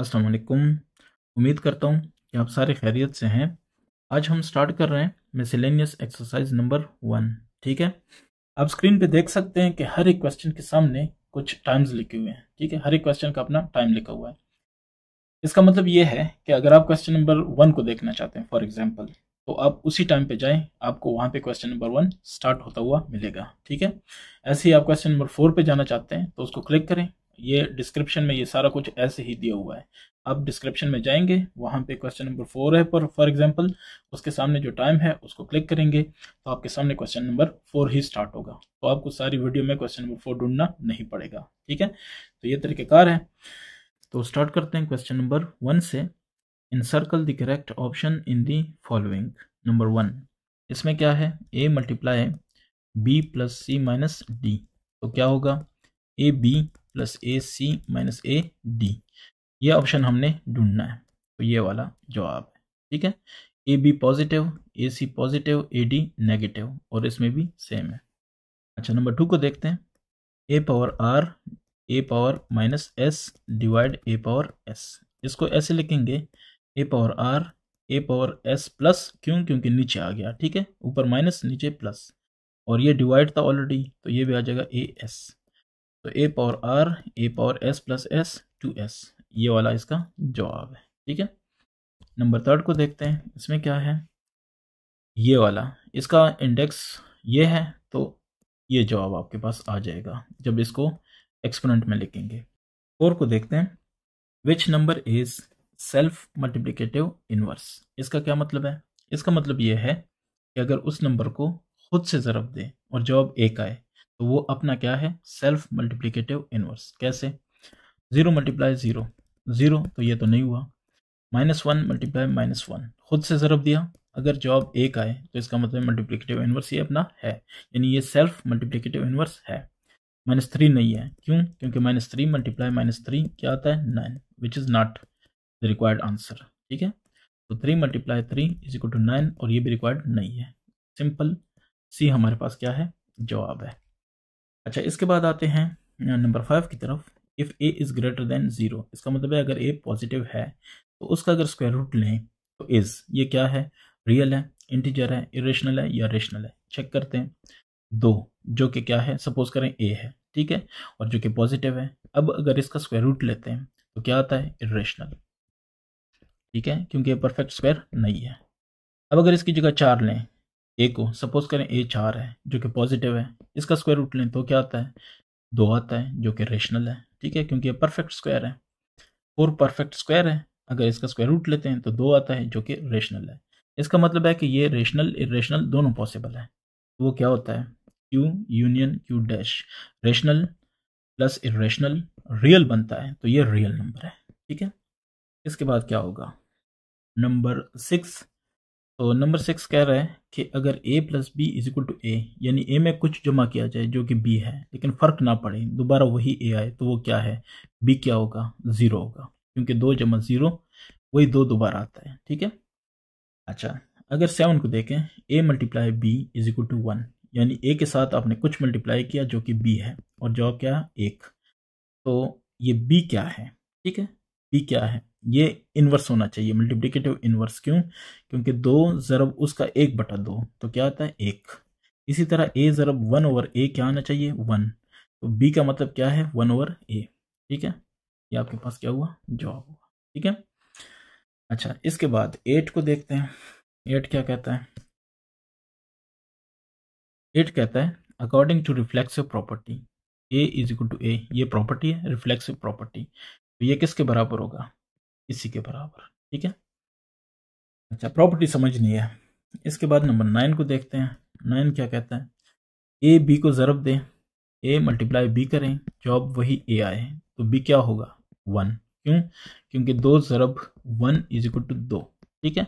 अस्सलाम वालेकुम उम्मीद करता हूँ कि आप सारे खैरियत से हैं आज हम स्टार्ट कर रहे हैं मिसलेनियस एक्सरसाइज नंबर वन ठीक है आप स्क्रीन पे देख सकते हैं कि हर एक क्वेश्चन के सामने कुछ टाइम्स लिखे हुए हैं ठीक है हर एक क्वेश्चन का अपना टाइम लिखा हुआ है इसका मतलब ये है कि अगर आप क्वेश्चन नंबर वन को देखना चाहते हैं फॉर एग्जाम्पल तो आप उसी टाइम पे जाएं आपको वहाँ पे क्वेश्चन नंबर वन स्टार्ट होता हुआ मिलेगा ठीक है ऐसे ही आप क्वेश्चन नंबर फोर पे जाना चाहते हैं तो उसको क्लिक करें ये डिस्क्रिप्शन में ये सारा कुछ ऐसे ही दिया हुआ है अब डिस्क्रिप्शन में जाएंगे वहां पे क्वेश्चन नंबर फोर है पर फॉर एग्जांपल उसके सामने जो टाइम है उसको क्लिक करेंगे तो आपके सामने क्वेश्चन नंबर फोर ही स्टार्ट होगा तो आपको सारी वीडियो में क्वेश्चन नंबर फोर ढूंढना नहीं पड़ेगा ठीक है तो ये तरीक़ेकार है तो स्टार्ट करते हैं क्वेश्चन नंबर वन से encircle the correct option in the following number one इसमें क्या है A multiply B plus C minus D तो क्या होगा A B plus A C minus A D ये ऑप्शन हमने ढूंढना है तो ये वाला जवाब है ठीक है A B positive A C positive A D negative और इसमें भी सेम है अच्छा नंबर टू को देखते हैं A power R A power minus S divide A power S इसको ऐसे लिखेंगे A power R A power S plus क्यों क्योंकि नीचे आ गया ठीक है ऊपर माइनस नीचे प्लस और ये डिवाइड था ऑलरेडी तो ये भी आ जाएगा ए एस तो A power R A power S plus S two S ये वाला इसका जवाब है ठीक है नंबर थर्ड को देखते हैं इसमें क्या है ये वाला इसका इंडेक्स ये है तो ये जवाब आपके पास आ जाएगा जब इसको एक्सपोनेंट में लिखेंगे फोर को देखते हैं which number is self multiplicative inverse इसका क्या मतलब है इसका मतलब ये है कि अगर उस नंबर को खुद से ज़रब दें और जवाब एक आए तो वो अपना क्या है सेल्फ मल्टीप्लीकेटिव इनवर्स कैसे ज़ीरो मल्टीप्लाई ज़ीरो ज़ीरो तो ये तो नहीं हुआ minus one multiply minus one खुद से ज़रब दिया अगर जवाब एक आए तो इसका मतलब मल्टीप्लीकेटिव इनवर्स ये अपना है यानी ये सेल्फ मल्टीप्लीकेटिव इनवर्स है माइनस थ्री नहीं है क्यों क्योंकि minus three multiply minus three क्या आता है nine which is not the required answer ठीक है तो three multiply three is equal to nine और ये भी रिक्वायर्ड नहीं है सिंपल सी हमारे पास क्या है जवाब है अच्छा इसके बाद आते हैं नंबर फाइव की तरफ if A is greater than zero इसका मतलब है अगर ए पॉजिटिव है तो उसका अगर स्क्वायर रूट लें तो इज़ ये क्या है रियल है इंटीजर है इरेशनल है या रेशनल है चेक करते हैं दो जो कि क्या है सपोज करें ए है ठीक है और जो कि पॉजिटिव है अब अगर इसका स्क्वायर रूट लेते हैं तो क्या आता है इरेशनल ठीक है क्योंकि परफेक्ट स्क्वायर नहीं है अब अगर इसकी जगह चार लें ए को सपोज करें ए चार है जो कि पॉजिटिव है इसका स्क्वायर रूट लें तो क्या आता है दो आता है जो कि रेशनल है ठीक है क्योंकि ये परफेक्ट स्क्वायर है फोर परफेक्ट स्क्वायर है अगर इसका स्क्वायर रूट लेते हैं तो दो आता है जो कि रेशनल है इसका मतलब है कि ये रेशनल इेशनल दोनों पॉसिबल है तो वो क्या होता है Q union Q dash rational plus rational real बनता है तो ये रियल नंबर है ठीक है इसके बाद क्या होगा नंबर सिक्स तो नंबर सिक्स कह रहा है कि अगर A plus B is equal to A यानी ए में कुछ जमा किया जाए जो कि बी है लेकिन फ़र्क ना पड़े दोबारा वही ए आए तो वो क्या है बी क्या होगा ज़ीरो होगा क्योंकि दो जमा ज़ीरो वही दो दोबारा आता है ठीक है अच्छा अगर सेवन को देखें A multiply B is equal to one यानी ए के साथ आपने कुछ मल्टीप्लाई किया जो कि बी है और जवाब क्या है एक तो ये बी क्या है ठीक है बी क्या है ये इन्वर्स होना चाहिए मल्टीप्लिकेटिव इन्वर्स क्यों क्योंकि दो ज़रब उसका एक बटा दो तो क्या आता है एक इसी तरह ए ज़रब वन ओवर ए क्या आना चाहिए वन तो बी का मतलब क्या है वन ओवर ए ठीक है ये आपके पास क्या हुआ जवाब हुआ ठीक है अच्छा इसके बाद एट को देखते हैं एट क्या कहता है एट कहता है according to reflexive property A is equal to A ये प्रॉपर्टी है रिफ्लेक्सिव प्रॉपर्टी तो ये किसके बराबर होगा इसी के बराबर ठीक है अच्छा प्रॉपर्टी समझ नहीं है इसके बाद नंबर नाइन को देखते हैं नाइन क्या कहता है ए बी को ज़रब दें ए मल्टीप्लाई बी करें जॉब वही ए आए तो बी क्या होगा वन क्यों क्योंकि दो ज़रब वन इज इक्वल टू दो ठीक है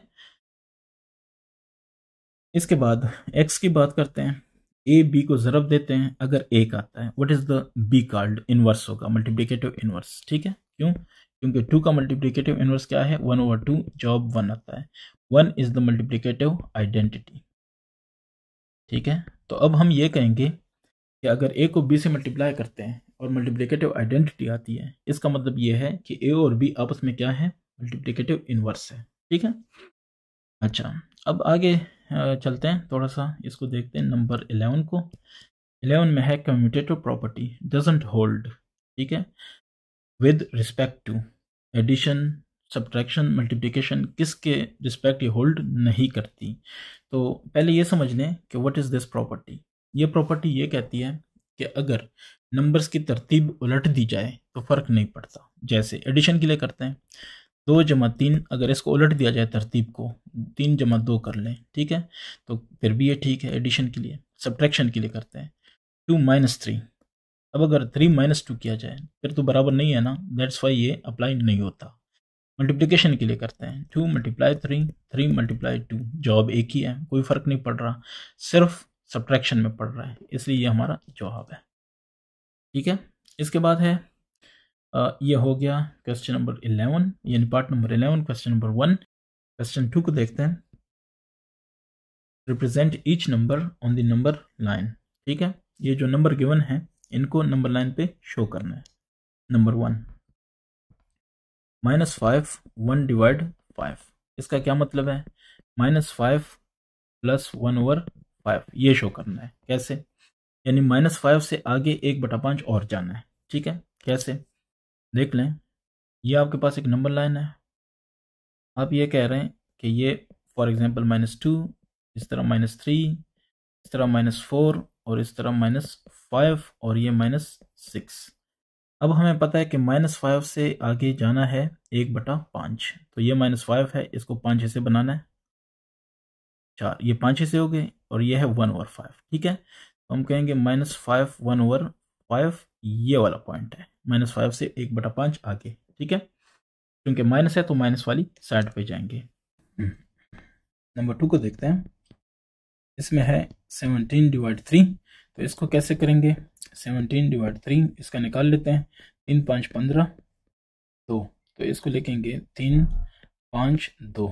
इसके बाद एक्स की बात करते हैं ए बी को ज़रब देते हैं अगर एक आता है what is the B card inverse होगा मल्टीप्लिकेटिव इनवर्स ठीक है क्यों क्योंकि टू का मल्टीप्लीकेटिव इनवर्स क्या है वन ओवर टू जॉब वन आता है one is the multiplicative identity ठीक है तो अब हम ये कहेंगे कि अगर ए को बी से मल्टीप्लाई करते हैं और मल्टीप्लीकेटिव आइडेंटिटी आती है इसका मतलब ये है कि ए और बी आपस में क्या है मल्टीप्लीकेटिव इनवर्स है ठीक है अच्छा अब आगे चलते हैं थोड़ा सा इसको देखते हैं नंबर इलेवन को एलेवन में है कम्यूटेटिव प्रॉपर्टी डजेंट होल्ड ठीक है with respect to addition subtraction multiplication किसके रिस्पेक्ट ये होल्ड नहीं करती तो पहले ये समझ लें कि व्हाट इज़ दिस प्रॉपर्टी ये प्रॉपर्टी ये कहती है कि अगर नंबर्स की तरतीब उलट दी जाए तो फ़र्क नहीं पड़ता जैसे एडिशन के लिए करते हैं दो जमा तीन अगर इसको उलट दिया जाए तरतीब को तीन जमा दो कर लें ठीक है तो फिर भी ये ठीक है एडिशन के लिए सब्ट्रैक्शन के लिए करते हैं टू माइनस थ्री अब अगर थ्री माइनस टू किया जाए फिर तो बराबर नहीं है ना दैट्स वाई ये अप्लाई नहीं होता मल्टीप्लिकेशन के लिए करते हैं two multiply three three multiply two जॉब एक ही है कोई फ़र्क नहीं पड़ रहा सिर्फ सब्ट्रैक्शन में पड़ रहा है इसलिए ये हमारा जवाब है ठीक है इसके बाद है आ, ये हो गया क्वेश्चन नंबर इलेवन यानी part number eleven question number one question two को देखते हैं represent each number on the number line ठीक है ये जो नंबर गिवन है इनको नंबर लाइन पे शो करना है number one minus five one divide five इसका क्या मतलब है minus five plus one over five ये शो करना है कैसे यानी माइनस फाइव से आगे एक बटा पांच और जाना है ठीक है कैसे देख लें ये आपके पास एक नंबर लाइन है आप ये कह रहे हैं कि ये फॉर एग्जांपल माइनस टू इस तरह माइनस थ्री इस तरह माइनस फोर और इस तरह माइनस फाइव और ये माइनस सिक्स अब हमें पता है कि माइनस फाइव से आगे जाना है एक बटा पाँच तो ये माइनस फाइव है इसको पाँच हिस्से बनाना है चार ये पाँच हिस्से हो गए और ये है वन ओवर फाइव ठीक है तो हम कहेंगे minus five one over five ये वाला पॉइंट है माइनस फाइव से एक बटा पाँच आगे ठीक है क्योंकि माइनस है तो माइनस वाली साइड पर जाएंगे नंबर हम्म। टू को देखते हैं इसमें है सेवनटीन डिवाइड थ्री तो इसको कैसे करेंगे सेवनटीन डिवाइड थ्री इसका निकाल लेते हैं तीन पाँच पंद्रह दो तो इसको लिखेंगे तीन पाँच दो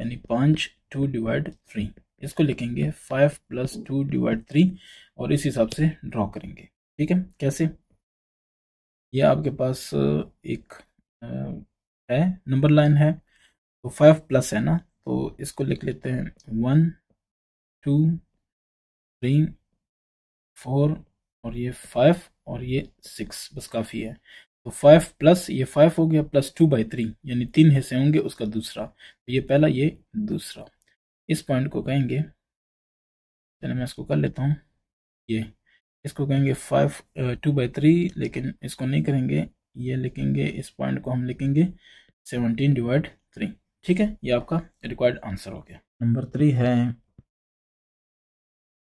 यानी पाँच टू डिवाइड थ्री इसको लिखेंगे five plus two divide three और इस हिसाब से ड्रॉ करेंगे ठीक है कैसे यह आपके पास एक है नंबर लाइन है तो फाइव प्लस है ना तो इसको लिख लेते हैं वन टू थ्री फोर और ये फाइव और ये सिक्स बस काफ़ी है तो फाइव प्लस ये फाइव हो गया प्लस टू बाई थ्री यानी तीन हिस्से होंगे उसका दूसरा तो ये पहला ये दूसरा इस पॉइंट को कहेंगे चलो मैं इसको कर लेता हूँ ये इसको कहेंगे फाइव टू बाई थ्री लेकिन इसको नहीं करेंगे ये लिखेंगे इस पॉइंट को हम लिखेंगे सेवनटीन डिवाइड थ्री ठीक है ये आपका रिक्वायर्ड आंसर हो गया नंबर थ्री है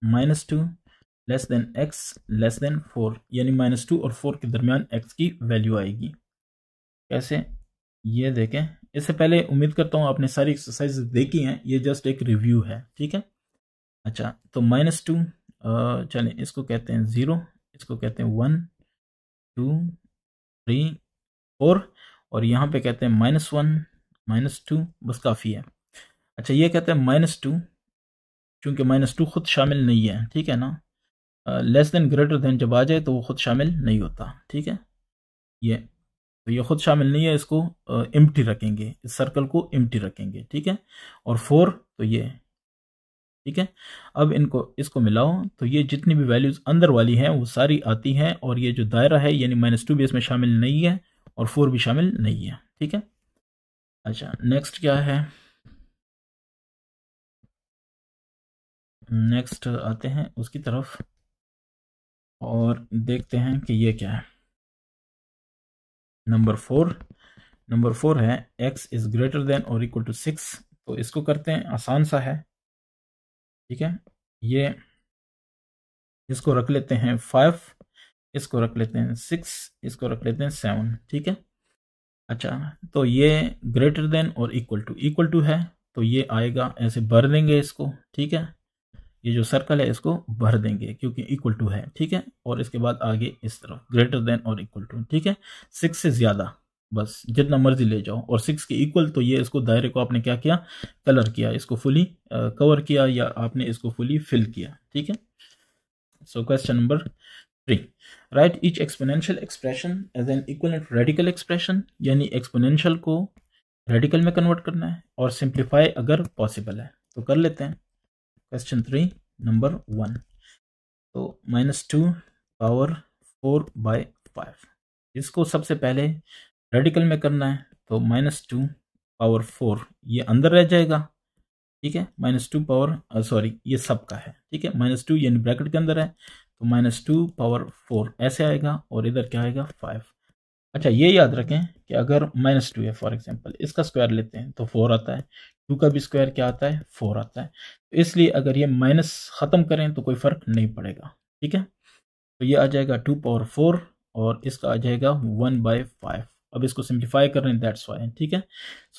minus two less than X less than four यानी माइनस टू और फोर के दरमियान एक्स की वैल्यू आएगी कैसे ये देखें इससे पहले उम्मीद करता हूँ आपने सारी एक्सरसाइज देखी हैं ये जस्ट एक रिव्यू है ठीक है अच्छा तो माइनस टू चलें इसको कहते हैं ज़ीरो इसको कहते हैं वन टू थ्री फोर और यहाँ पे कहते हैं माइनस वन माइनस टू बस काफ़ी है अच्छा ये कहते हैं माइनस टू क्योंकि माइनस टू खुद शामिल नहीं है ठीक है ना लेस देन ग्रेटर देन जब आ जाए तो वो खुद शामिल नहीं होता ठीक है ये तो ये खुद शामिल नहीं है इसको एम टी रखेंगे इस सर्कल को टी रखेंगे ठीक है और फोर तो ये ठीक है अब इनको इसको मिलाओ तो ये जितनी भी वैल्यूज अंदर वाली हैं वो सारी आती हैं और ये जो दायरा है यानी माइनस टू भी इसमें शामिल नहीं है और फोर भी शामिल नहीं है ठीक है अच्छा नेक्स्ट क्या है नेक्स्ट आते हैं उसकी तरफ और देखते हैं कि ये क्या है नंबर फोर नंबर फोर है एक्स इज ग्रेटर देन और इक्वल टू सिक्स तो इसको करते हैं आसान सा है ठीक है ये इसको रख लेते हैं फाइव इसको रख लेते हैं सिक्स इसको रख लेते हैं सेवन ठीक है अच्छा तो ये ग्रेटर देन और इक्वल टू इक्वल टू है तो ये आएगा ऐसे भर देंगे इसको ठीक है ये जो सर्कल है इसको भर देंगे क्योंकि इक्वल टू है ठीक है और इसके बाद आगे इस तरफ ग्रेटर देन और इक्वल टू ठीक है सिक्स से ज़्यादा बस जितना मर्जी ले जाओ और सिक्स के इक्वल तो ये इसको दायरे को आपने क्या किया कलर किया इसको फुली कवर किया या आपने इसको फुली फिल किया ठीक है so question number three write each exponential expression as an equal and radical expression यानी एक्सपोनेंशियल को रेडिकल में कन्वर्ट करना है और सिंप्लीफाई अगर पॉसिबल है तो कर लेते हैं क्वेश्चन थ्री नंबर वन तो minus two power four by five इसको सबसे पहले रेडिकल में करना है तो माइनस टू पावर फोर ये अंदर रह जाएगा ठीक है माइनस टू पावर सॉरी ये सब का है ठीक है माइनस टू यानी ब्रैकेट के अंदर है तो माइनस टू पावर फोर ऐसे आएगा और इधर क्या आएगा फाइव अच्छा ये याद रखें कि अगर माइनस टू है फॉर एग्जाम्पल इसका स्क्वायर लेते हैं तो फोर आता है टू का भी स्क्वायर क्या आता है फोर आता है तो इसलिए अगर ये माइनस ख़त्म करें तो कोई फ़र्क नहीं पड़ेगा ठीक है तो ये आ जाएगा टू पावर फोर और इसका आ जाएगा वन बाई फाइव अब इसको सिंप्लीफाई कर रहे हैं दैट्स वाई ठीक है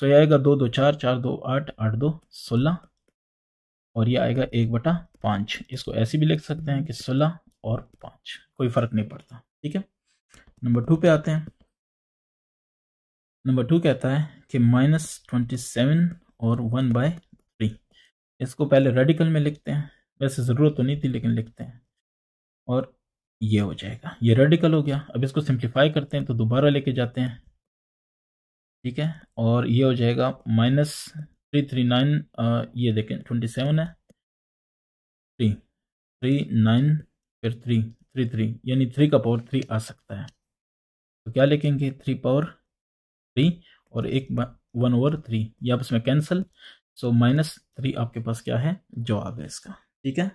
सो ये आएगा दो दो चार चार दो आठ आठ दो सोलह और ये आएगा एक बटा पाँच इसको ऐसे भी लिख सकते हैं कि सोलह और पाँच कोई फ़र्क नहीं पड़ता ठीक है नंबर टू पे आते हैं नंबर टू कहता है कि माइनस ट्वेंटी सेवन और वन बाय थ्री इसको पहले रेडिकल में लिखते हैं वैसे ज़रूरत तो नहीं थी लेकिन लिखते हैं और ये हो जाएगा ये रेडिकल हो गया अब इसको सिंप्लीफाई करते हैं तो दोबारा लेके जाते हैं ठीक है और ये हो जाएगा माइनस थ्री थ्री नाइन ये देखें ट्वेंटी सेवन है थ्री थ्री नाइन फिर थ्री थ्री थ्री यानी थ्री का पावर थ्री आ सकता है तो क्या लिखेंगे थ्री पावर थ्री और एक वन ओवर थ्री ये आप इसमें कैंसिल सो माइनस थ्री आपके पास क्या है जवाब है इसका ठीक है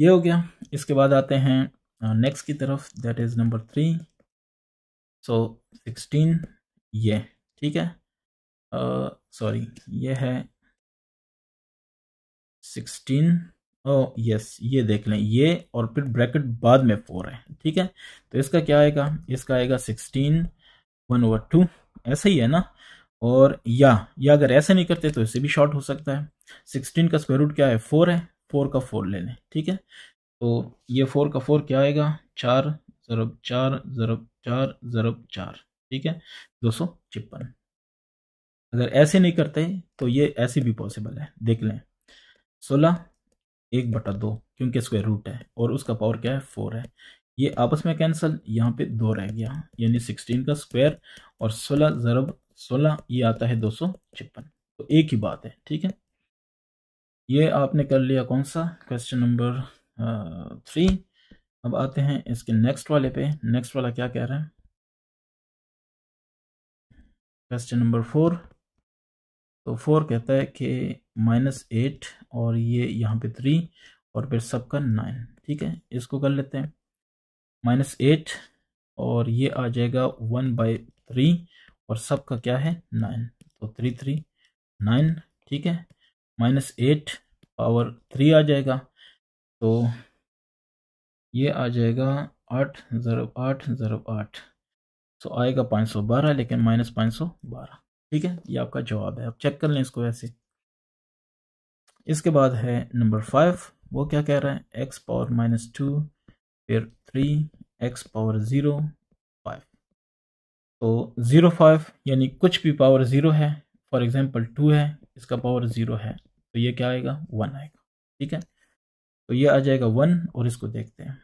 ये हो गया इसके बाद आते हैं नेक्स्ट की तरफ that is number three so sixteen ये ठीक है सॉरी uh, ये है सिक्सटीन ओ यस ये देख लें ये और फिर ब्रैकेट बाद में फोर है ठीक है तो इसका क्या आएगा इसका आएगा सिक्सटीन वन ओवर टू ऐसा ही है ना और या या अगर ऐसे नहीं करते तो इसे भी शॉर्ट हो सकता है सिक्सटीन का स्क्वायर रूट क्या है फोर है फोर का फोर ले लें ठीक है तो ये फोर का फोर क्या आएगा चार ज़रब चार ज़रब चार ज़रब चार ठीक है दो सौ छिप्पन अगर ऐसे नहीं करते तो ये ऐसे भी पॉसिबल है देख लें सोलह एक बटा दो क्योंकि स्क्वायर रूट है और उसका पावर क्या है फोर है ये आपस में कैंसिल यहाँ पे दो रह गया यानी सिक्सटीन का स्क्वायर और सोलह ज़रब सोलह ये आता है दो सौ छप्पन तो एक ही बात है ठीक है ये आपने कर लिया कौन सा क्वेश्चन नंबर थ्री अब आते हैं इसके नेक्स्ट वाले पे नेक्स्ट वाला क्या कह रहे हैं क्वेश्चन नंबर फोर तो फोर कहता है कि माइनस एट और ये यहाँ पे थ्री और फिर सबका नाइन ठीक है इसको कर लेते हैं माइनस एट और ये आ जाएगा वन बाई थ्री और सब का क्या है नाइन तो थ्री थ्री नाइन ठीक है माइनस एट पावर थ्री आ जाएगा तो ये आ जाएगा आठ ज़रब आठ ज़रब आठ सो तो आएगा पाँच सौ बारह लेकिन माइनस पाँच सौ बारह ठीक है ये आपका जवाब है आप चेक कर लें इसको ऐसे इसके बाद है नंबर फाइव वो क्या कह रहा है एक्स पावर माइनस टू फिर three X power zero five तो ज़ीरो फाइव यानी कुछ भी पावर ज़ीरो है फॉर एग्ज़ाम्पल टू है इसका पावर ज़ीरो है तो ये क्या आएगा वन आएगा ठीक है तो ये आ जाएगा वन और इसको देखते हैं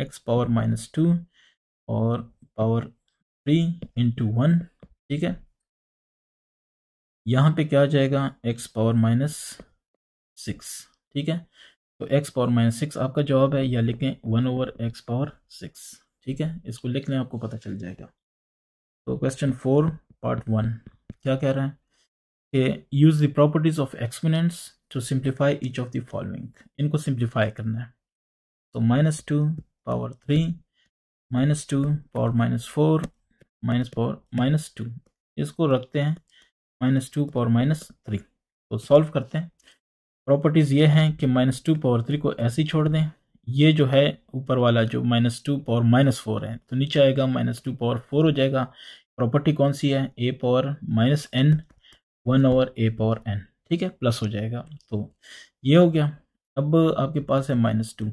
एक्स पावर माइनस टू और पावर थ्री इंटू वन ठीक है यहाँ पे क्या आ जाएगा एक्स पावर माइनस सिक्स ठीक है तो एक्स पावर माइनस सिक्स आपका जवाब है या लिखें one over X power six ठीक है इसको लिख लें आपको पता चल जाएगा तो क्वेश्चन फोर पार्ट वन क्या कह रहे हैं कि use the properties of exponents to simplify each of the following इनको सिंप्लीफाई करना है तो minus two power three minus two power minus four minus power minus two इसको रखते हैं minus two power minus three तो सॉल्व करते हैं प्रॉपर्टीज़ ये हैं कि माइनस टू पावर थ्री को ऐसे ही छोड़ दें ये जो है ऊपर वाला जो minus two power minus four है तो नीचे आएगा माइनस टू पावर फोर हो जाएगा प्रॉपर्टी कौन सी है A power minus N one over A power N ठीक है प्लस हो जाएगा तो ये हो गया अब आपके पास है माइनस टू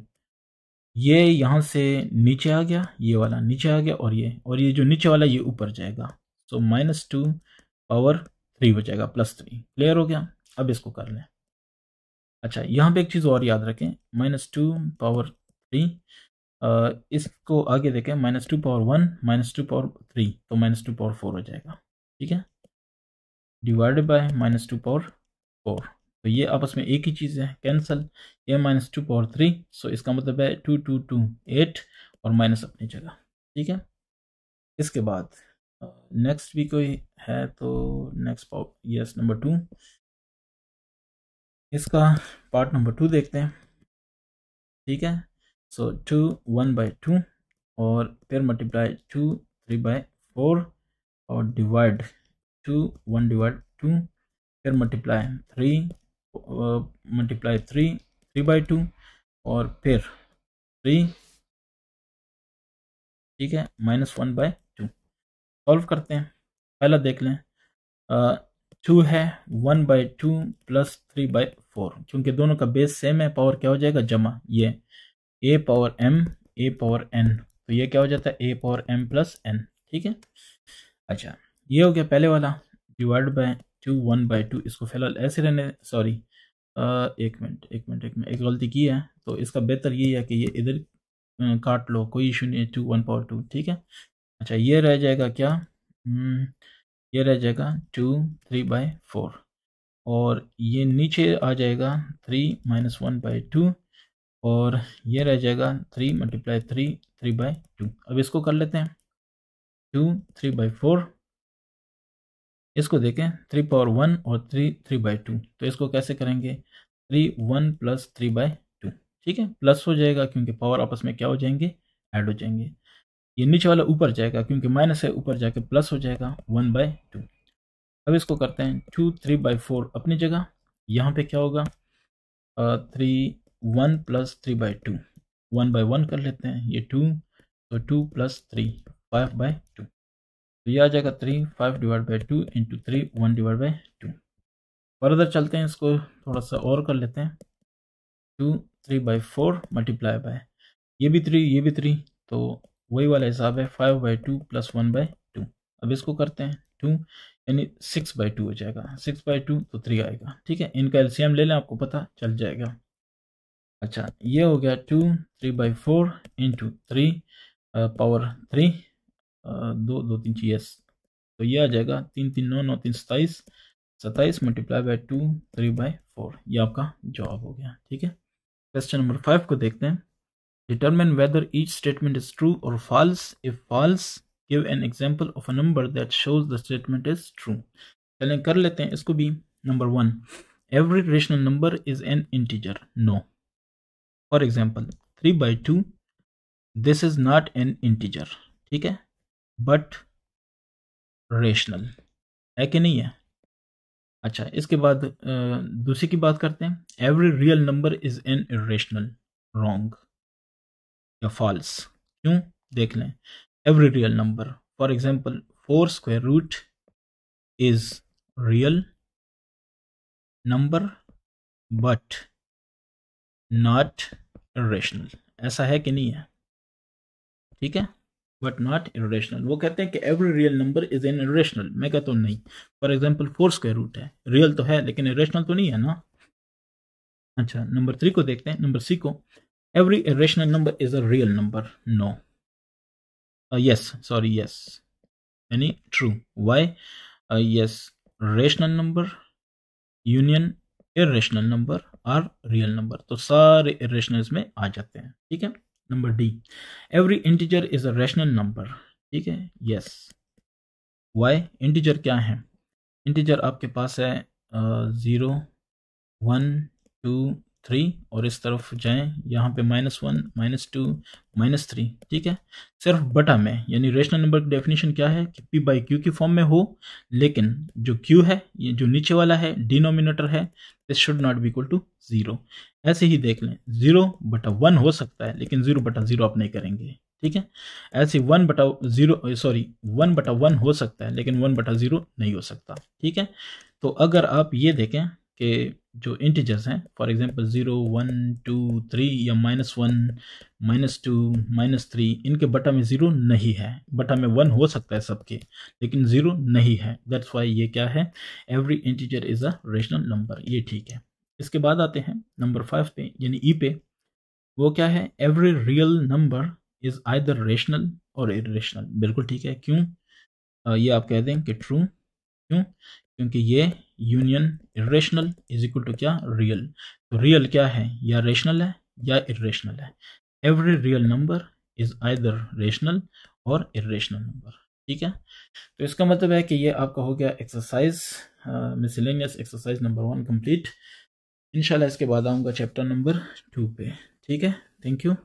ये यहाँ से नीचे आ गया ये वाला नीचे आ गया और ये और ये जो नीचे वाला ये ऊपर जाएगा so minus two power three हो जाएगा प्लस थ्री क्लियर हो गया अब इसको कर लें अच्छा यहाँ पे एक चीज़ और याद रखें माइनस टू पावर थ्री इसको आगे देखें minus two power one minus two power three तो माइनस टू पावर फोर हो जाएगा ठीक है divided by minus two power four तो ये आपस में एक ही चीज़ है कैंसल ये minus two power three so इसका मतलब है टू टू टू एट और माइनस अपनी जगह ठीक है इसके बाद नेक्स्ट भी कोई है तो next power yes number two इसका पार्ट नंबर टू देखते हैं ठीक है so two one by two और फिर multiply two three by four और divide two one divide two फिर multiply three multiply three three by two और फिर थ्री ठीक है minus one by two solve करते हैं पहला देख लें uh, टू है one by two plus three by four क्योंकि दोनों का बेस सेम है पावर क्या हो जाएगा जमा ये A power M A power N तो ये क्या हो जाता है A power M plus N ठीक है अच्छा ये हो गया पहले वाला divide by two one by two इसको फिलहाल ऐसे रहने सॉरी एक मिनट एक मिनट एक मिनट एक गलती की है तो इसका बेहतर ये है कि ये इधर काट लो कोई इशू नहीं है टू वन पावर टू ठीक है अच्छा ये रह जाएगा क्या हम्म, ये रह जाएगा टू थ्री बाई फोर और ये नीचे आ जाएगा three minus one by two और ये रह जाएगा three multiply three three by two अब इसको कर लेते हैं टू थ्री बाई फोर इसको देखें थ्री पावर वन और थ्री थ्री बाई टू तो इसको कैसे करेंगे three one plus three by two ठीक है प्लस हो जाएगा क्योंकि पावर आपस में क्या हो जाएंगे ऐड हो जाएंगे ये नीचे वाला ऊपर जाएगा क्योंकि माइनस है ऊपर जाके प्लस हो जाएगा वन बाय टू अब इसको करते हैं टू थ्री बाई फोर अपनी जगह यहाँ पे क्या होगा three one plus three by two one by one कर लेते हैं ये टू तो two plus three five by two तो ये आ जाएगा three five divide by two into three one divide by two further चलते हैं इसको थोड़ा सा और कर लेते हैं two three by four multiply by ये भी थ्री ये भी थ्री तो वही वाला हिसाब है five by two plus one by two अब इसको करते हैं टू यानी सिक्स बाई टू हो जाएगा सिक्स बाई टू तो थ्री आएगा ठीक है इनका एलसीएम ले लें आपको पता चल जाएगा अच्छा ये हो गया two three by four into three power three दो दो तीन एस तो ये आ जाएगा तीन तीन नौ नौ तीन सताईस सताईस multiply by two three by four ये आपका जवाब हो गया ठीक है क्वेश्चन नंबर फाइव को देखते हैं Determine whether each statement is true or false. If false, give an example of a number that shows the statement is true. चलें कर लेते हैं इसको भी number one every rational number is an integer no for example three by two this is not an integer ठीक है but rational है कि नहीं है अच्छा इसके बाद दूसरी की बात करते हैं every real number is an irrational wrong या फॉल्स क्यों देख लें every real number for example four square root is real number but not rational ऐसा है कि नहीं है ठीक है बट नॉट इेशनल वो कहते हैं कि every real number is in irrational मैं कहता हूँ नहीं for example four square root है रियल तो है लेकिन इेशनल तो नहीं है ना अच्छा नंबर थ्री को देखते हैं नंबर सी को every irrational number is a real number no uh, yes sorry yes any true why uh, yes rational number union irrational number और रियल नंबर तो सारे इरेशनल्स में आ जाते हैं ठीक है number D every integer is a rational number ठीक है hai वाई इंटीजर क्या है इंटीजर आपके पास है ज़ीरो वन टू थ्री और इस तरफ जाएं यहाँ पे minus one minus two minus three ठीक है सिर्फ बटा में यानी रेशनल नंबर की डेफिनेशन क्या है कि पी बाई क्यू की फॉर्म में हो लेकिन जो क्यू है ये जो नीचे वाला है डिनोमिनेटर है this should not be equal to zero ऐसे ही देख लें ज़ीरो बटा वन हो सकता है लेकिन ज़ीरो बटा ज़ीरो आप नहीं करेंगे ठीक है ऐसे वन बटा ज़ीरो सॉरी वन बटा वन हो सकता है लेकिन वन बटा ज़ीरो नहीं हो सकता ठीक है तो अगर आप ये देखें कि जो इंटीजर्स हैं for example zero one two three या minus one minus two minus three इनके बटा में ज़ीरो नहीं है बटा में वन हो सकता है सबके लेकिन ज़ीरो नहीं है दैट्स वाई ये क्या है every integer is a rational number ये ठीक है इसके बाद आते हैं नंबर फाइव पे यानी ई e पे वो क्या है every real number is either rational और इरेशनल बिल्कुल ठीक है क्यों ये आप कह दें कि ट्रू क्यों क्योंकि ये union irrational is equal to क्या रियल तो रियल क्या है या रेशनल है या इेशनल है every real number is either rational और इेशनल नंबर ठीक है तो इसका मतलब है कि ये आपका हो गया exercise miscellaneous exercise number one complete इनशाला इसके बाद आऊँगा चैप्टर नंबर टू पे ठीक है थैंक यू